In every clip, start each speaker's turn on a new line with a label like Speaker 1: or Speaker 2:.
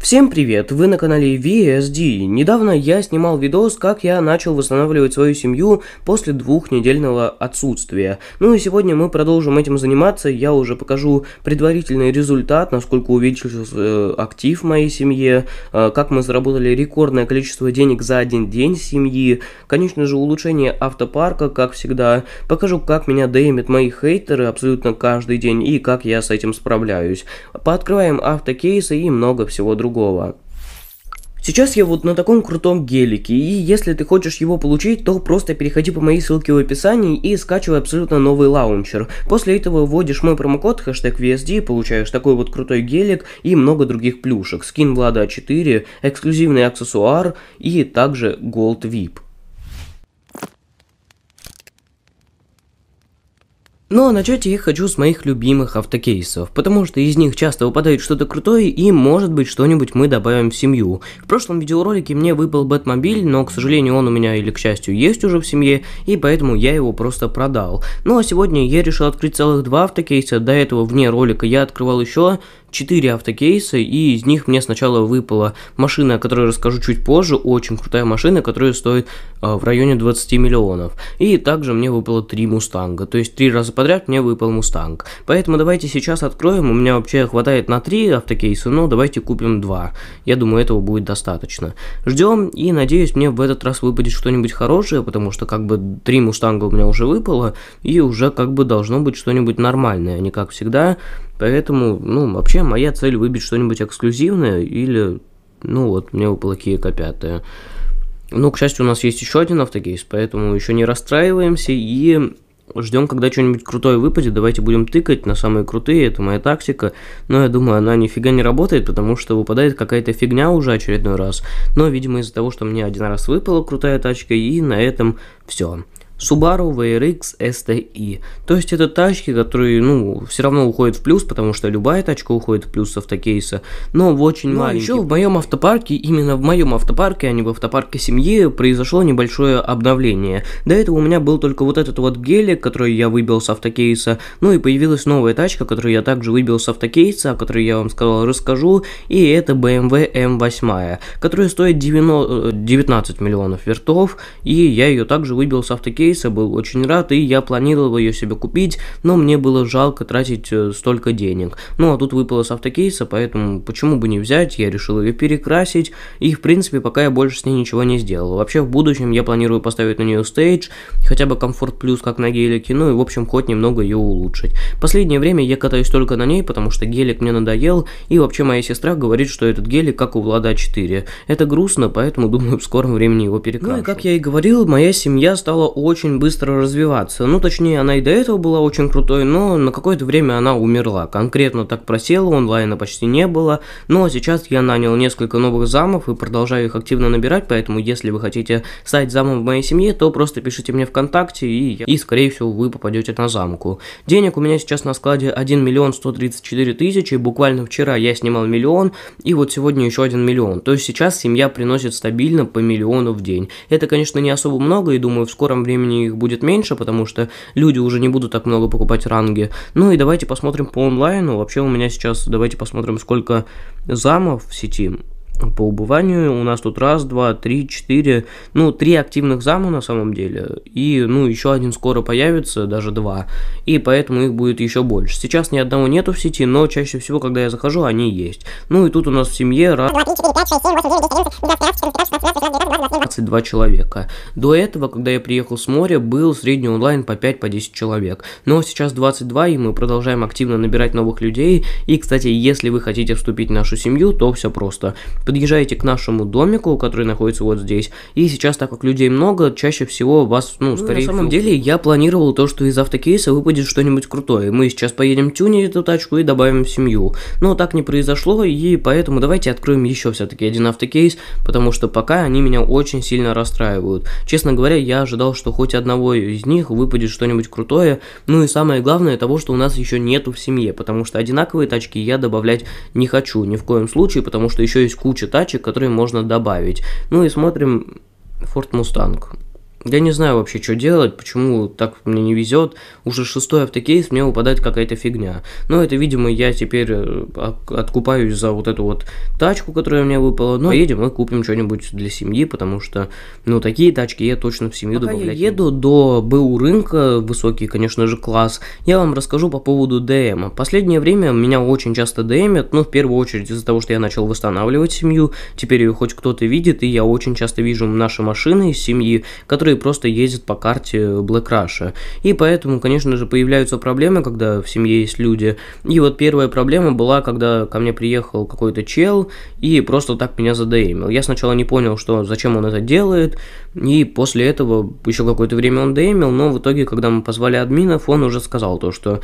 Speaker 1: Всем привет, вы на канале VSD. Недавно я снимал видос, как я начал восстанавливать свою семью после двухнедельного отсутствия. Ну и сегодня мы продолжим этим заниматься, я уже покажу предварительный результат, насколько увеличился э, актив моей семьи, э, как мы заработали рекордное количество денег за один день семьи, конечно же улучшение автопарка, как всегда, покажу как меня деймят мои хейтеры абсолютно каждый день и как я с этим справляюсь. Пооткрываем автокейсы и много всего другого другого. Сейчас я вот на таком крутом гелике, и если ты хочешь его получить, то просто переходи по моей ссылке в описании и скачивай абсолютно новый лаунчер. После этого вводишь мой промокод, хэштег VSD, получаешь такой вот крутой гелик и много других плюшек. Скин Влада 4, эксклюзивный аксессуар и также Gold VIP. Но ну, а начать я хочу с моих любимых автокейсов, потому что из них часто выпадает что-то крутое и может быть что-нибудь мы добавим в семью. В прошлом видеоролике мне выпал Бэтмобиль, но к сожалению он у меня или к счастью есть уже в семье, и поэтому я его просто продал. Ну а сегодня я решил открыть целых два автокейса, до этого вне ролика я открывал еще 4 автокейса, и из них мне сначала выпала машина, о которой расскажу чуть позже, очень крутая машина, которая стоит э, в районе 20 миллионов. И также мне выпало 3 Мустанга, то есть 3 раза подряд мне выпал Мустанг. Поэтому давайте сейчас откроем, у меня вообще хватает на 3 автокейса, но давайте купим 2. Я думаю, этого будет достаточно. Ждем, и надеюсь, мне в этот раз выпадет что-нибудь хорошее, потому что как бы 3 Мустанга у меня уже выпало, и уже как бы должно быть что-нибудь нормальное, а не как всегда Поэтому, ну, вообще моя цель выбить что-нибудь эксклюзивное или, ну вот, мне выпало Киека э. Ну, к счастью, у нас есть еще один автогейс, поэтому еще не расстраиваемся и ждем, когда что-нибудь крутое выпадет. Давайте будем тыкать на самые крутые, это моя тактика. Но я думаю, она нифига не работает, потому что выпадает какая-то фигня уже очередной раз. Но, видимо, из-за того, что мне один раз выпала крутая тачка, и на этом все. Subaru VRX STI. То есть это тачки, которые, ну, все равно уходят в плюс, потому что любая тачка уходит в плюс с автокейса, но в очень но ну, а маленький. еще в моем автопарке, именно в моем автопарке, а не в автопарке семьи, произошло небольшое обновление. До этого у меня был только вот этот вот гелик, который я выбил с автокейса, ну и появилась новая тачка, которую я также выбил с автокейса, о которой я вам сказал расскажу, и это BMW M8, эм эм которая стоит 90, 19 э, миллионов вертов, и я ее также выбил с автокейса, интерфейса, был очень рад, и я планировал ее себе купить, но мне было жалко тратить э, столько денег. Ну, а тут выпало с автокейса, поэтому почему бы не взять, я решил ее перекрасить, и, в принципе, пока я больше с ней ничего не сделал. Вообще, в будущем я планирую поставить на нее стейдж, хотя бы комфорт плюс, как на гелике, ну и, в общем, хоть немного ее улучшить. Последнее время я катаюсь только на ней, потому что гелик мне надоел, и вообще моя сестра говорит, что этот гелик как у Влада 4. Это грустно, поэтому думаю, в скором времени его перекрасить. Ну и, как я и говорил, моя семья стала очень очень быстро развиваться. Ну, точнее, она и до этого была очень крутой, но на какое-то время она умерла. Конкретно так просела, онлайна почти не было. Но сейчас я нанял несколько новых замов и продолжаю их активно набирать, поэтому если вы хотите стать замом в моей семье, то просто пишите мне ВКонтакте, и, и скорее всего вы попадете на замку. Денег у меня сейчас на складе 1 миллион 134 тысячи, буквально вчера я снимал миллион, и вот сегодня еще 1 миллион. То есть сейчас семья приносит стабильно по миллиону в день. Это, конечно, не особо много, и думаю, в скором времени времени их будет меньше, потому что люди уже не будут так много покупать ранги. Ну и давайте посмотрим по онлайну. Вообще у меня сейчас, давайте посмотрим, сколько замов в сети по убыванию у нас тут раз, два, три, четыре, ну, три активных зама на самом деле, и, ну, еще один скоро появится, даже два, и поэтому их будет еще больше. Сейчас ни одного нету в сети, но чаще всего, когда я захожу, они есть. Ну, и тут у нас в семье раз... 22 человека. До этого, когда я приехал с моря, был средний онлайн по 5-10 по человек. Но сейчас 22, и мы продолжаем активно набирать новых людей. И, кстати, если вы хотите вступить в нашу семью, то все просто подъезжаете к нашему домику, который находится вот здесь. И сейчас, так как людей много, чаще всего вас, ну, ну скорее всего. На самом всего... деле, я планировал то, что из автокейса выпадет что-нибудь крутое. Мы сейчас поедем тюнить эту тачку и добавим семью. Но так не произошло, и поэтому давайте откроем еще все-таки один автокейс, потому что пока они меня очень сильно расстраивают. Честно говоря, я ожидал, что хоть одного из них выпадет что-нибудь крутое. Ну и самое главное того, что у нас еще нету в семье, потому что одинаковые тачки я добавлять не хочу ни в коем случае, потому что еще есть куча куча тачек, которые можно добавить. Ну и смотрим Ford Mustang. Я не знаю вообще, что делать, почему так мне не везет. Уже шестой автокейс, мне выпадает какая-то фигня. Но это, видимо, я теперь э, откупаюсь за вот эту вот тачку, которая мне выпала. Но ну, а едем и купим что-нибудь для семьи, потому что, ну, такие тачки я точно в семью Пока добавлять. Я еду до БУ рынка, высокий, конечно же, класс. Я вам расскажу по поводу ДМ. Последнее время меня очень часто ДМят, ну, в первую очередь из-за того, что я начал восстанавливать семью. Теперь ее хоть кто-то видит, и я очень часто вижу наши машины из семьи, которые которые просто ездят по карте Black Rush. И поэтому, конечно же, появляются проблемы, когда в семье есть люди. И вот первая проблема была, когда ко мне приехал какой-то чел и просто так меня задеймил. Я сначала не понял, что зачем он это делает, и после этого еще какое-то время он деймил, но в итоге, когда мы позвали админов, он уже сказал то, что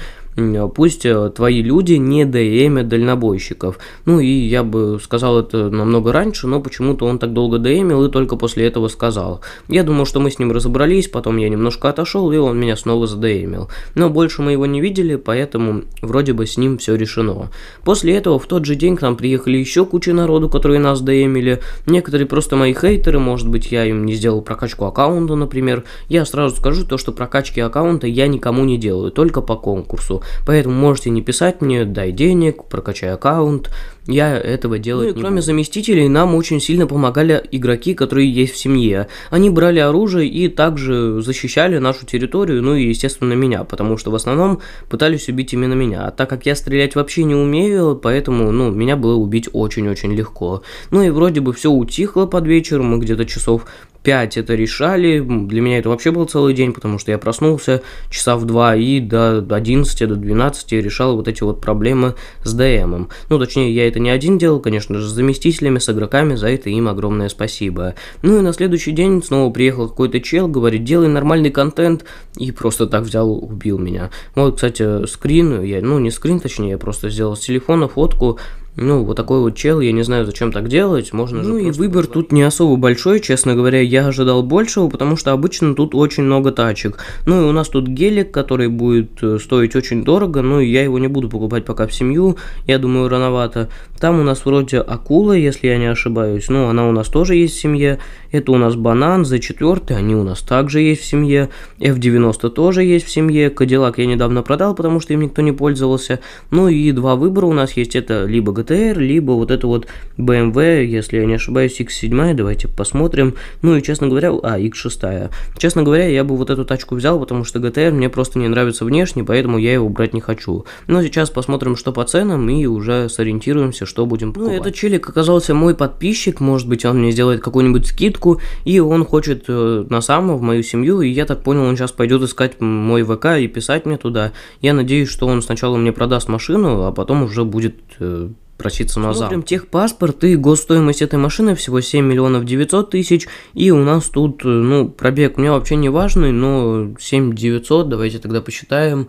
Speaker 1: пусть э, твои люди не ДМят дальнобойщиков. Ну и я бы сказал это намного раньше, но почему-то он так долго ДМил и только после этого сказал. Я думал, что мы с ним разобрались, потом я немножко отошел, и он меня снова задеймил. Но больше мы его не видели, поэтому вроде бы с ним все решено. После этого в тот же день к нам приехали еще куча народу, которые нас деймили. Некоторые просто мои хейтеры, может быть, я им не сделал прокачку аккаунта, например. Я сразу скажу то, что прокачки аккаунта я никому не делаю, только по конкурсу. Поэтому можете не писать мне, дай денег, прокачай аккаунт. Я этого делать ну, и не кроме буду. заместителей, нам очень сильно помогали игроки, которые есть в семье. Они брали оружие и также защищали нашу территорию, ну и, естественно, меня, потому что в основном пытались убить именно меня. А так как я стрелять вообще не умею, поэтому, ну, меня было убить очень-очень легко. Ну и вроде бы все утихло под вечер, мы где-то часов 5 это решали. Для меня это вообще был целый день, потому что я проснулся часа в 2 и до 11, до 12 решал вот эти вот проблемы с ДМом. Ну, точнее, я это не один делал, конечно же, с заместителями, с игроками, за это им огромное спасибо. Ну и на следующий день снова приехал какой-то чел, говорит, делай нормальный контент, и просто так взял, убил меня. Вот, кстати, скрин, я, ну не скрин, точнее, я просто сделал с телефона фотку, ну, вот такой вот чел, я не знаю, зачем так делать, можно ну, же и выбор позвонить. тут не особо большой, честно говоря, я ожидал большего, потому что обычно тут очень много тачек. Ну, и у нас тут гелик, который будет э, стоить очень дорого, но ну я его не буду покупать пока в семью, я думаю, рановато. Там у нас вроде акула, если я не ошибаюсь, ну, она у нас тоже есть в семье. Это у нас банан, за 4 они у нас также есть в семье. F90 тоже есть в семье, Кадиллак я недавно продал, потому что им никто не пользовался. Ну, и два выбора у нас есть, это либо GTR, либо вот это вот BMW, если я не ошибаюсь, X7, давайте посмотрим. Ну и, честно говоря, а, X6. Честно говоря, я бы вот эту тачку взял, потому что GTR мне просто не нравится внешне, поэтому я его брать не хочу. Но сейчас посмотрим, что по ценам, и уже сориентируемся, что будем ну, покупать. Ну, этот челик оказался мой подписчик, может быть, он мне сделает какую-нибудь скидку, и он хочет э, на саму в мою семью, и я так понял, он сейчас пойдет искать мой ВК и писать мне туда. Я надеюсь, что он сначала мне продаст машину, а потом уже будет э, проситься назад. Смотрим техпаспорт и госстоимость этой машины всего 7 миллионов 900 тысяч. И у нас тут, э, ну, пробег у меня вообще не важный, но 7 900, давайте тогда посчитаем.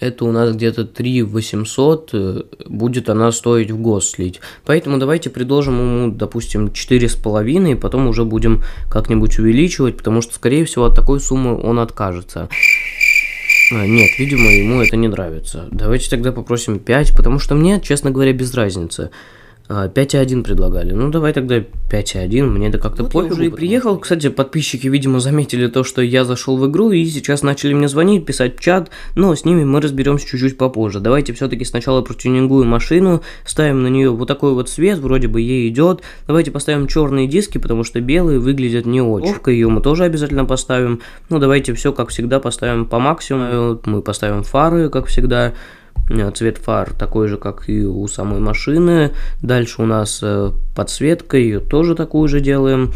Speaker 1: Это у нас где-то 3 800 э, будет она стоить в гос слить. Поэтому давайте предложим ему, допустим, 4,5, и потом уже будем как-нибудь увеличивать, потому что, скорее всего, от такой суммы он откажется. А, нет, видимо, ему это не нравится. Давайте тогда попросим 5, потому что мне, честно говоря, без разницы а, 5.1 предлагали. Ну, давай тогда 5.1, мне это как-то вот ну, пофигу. уже и приехал. Что... Кстати, подписчики, видимо, заметили то, что я зашел в игру, и сейчас начали мне звонить, писать в чат, но с ними мы разберемся чуть-чуть попозже. Давайте все-таки сначала протюнингуем машину, ставим на нее вот такой вот свет. вроде бы ей идет. Давайте поставим черные диски, потому что белые выглядят не очень. Овка ее мы тоже обязательно поставим. Ну, давайте все, как всегда, поставим по максимуму. Мы поставим фары, как всегда. Э, цвет фар такой же, как и у самой машины. Дальше у нас э, подсветка, ее тоже такую же делаем.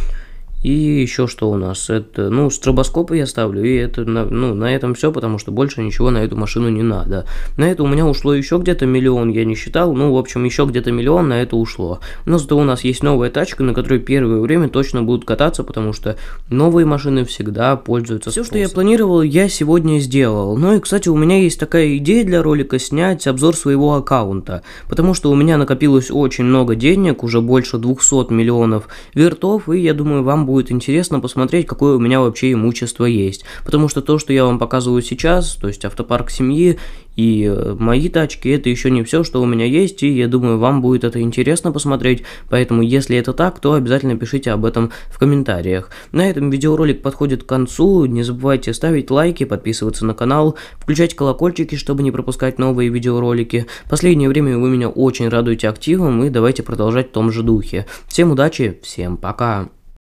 Speaker 1: И еще что у нас? Это, ну, стробоскопы я ставлю, и это, на, ну, на этом все, потому что больше ничего на эту машину не надо. На это у меня ушло еще где-то миллион, я не считал, ну, в общем, еще где-то миллион на это ушло. Но зато у нас есть новая тачка, на которой первое время точно будут кататься, потому что новые машины всегда пользуются Все, что я планировал, я сегодня сделал. Ну и, кстати, у меня есть такая идея для ролика снять обзор своего аккаунта, потому что у меня накопилось очень много денег, уже больше 200 миллионов вертов, и я думаю, вам будет будет интересно посмотреть, какое у меня вообще имущество есть. Потому что то, что я вам показываю сейчас, то есть автопарк семьи и э, мои тачки, это еще не все, что у меня есть, и я думаю, вам будет это интересно посмотреть. Поэтому, если это так, то обязательно пишите об этом в комментариях. На этом видеоролик подходит к концу. Не забывайте ставить лайки, подписываться на канал, включать колокольчики, чтобы не пропускать новые видеоролики. последнее время вы меня очень радуете активом, и давайте продолжать в том же духе. Всем удачи, всем пока!